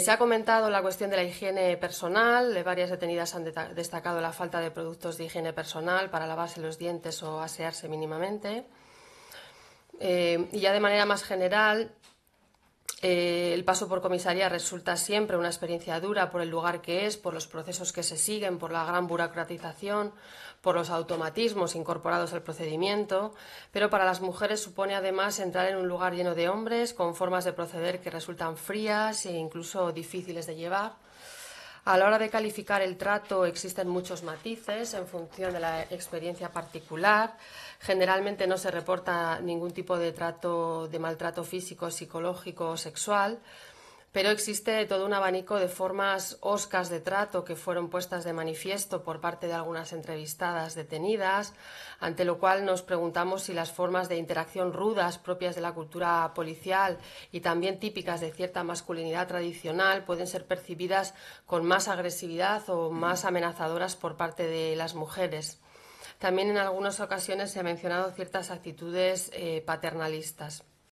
Se ha comentado la cuestión de la higiene personal. Eh, varias detenidas han destacado la falta de productos de higiene personal para lavarse los dientes o asearse mínimamente. Eh, y ya de manera más general, eh, el paso por comisaría resulta siempre una experiencia dura por el lugar que es, por los procesos que se siguen, por la gran burocratización, por los automatismos incorporados al procedimiento, pero para las mujeres supone además entrar en un lugar lleno de hombres, con formas de proceder que resultan frías e incluso difíciles de llevar. A la hora de calificar el trato existen muchos matices en función de la experiencia particular. Generalmente no se reporta ningún tipo de trato de maltrato físico, psicológico o sexual pero existe todo un abanico de formas oscas de trato que fueron puestas de manifiesto por parte de algunas entrevistadas detenidas, ante lo cual nos preguntamos si las formas de interacción rudas propias de la cultura policial y también típicas de cierta masculinidad tradicional pueden ser percibidas con más agresividad o más amenazadoras por parte de las mujeres. También en algunas ocasiones se han mencionado ciertas actitudes eh, paternalistas.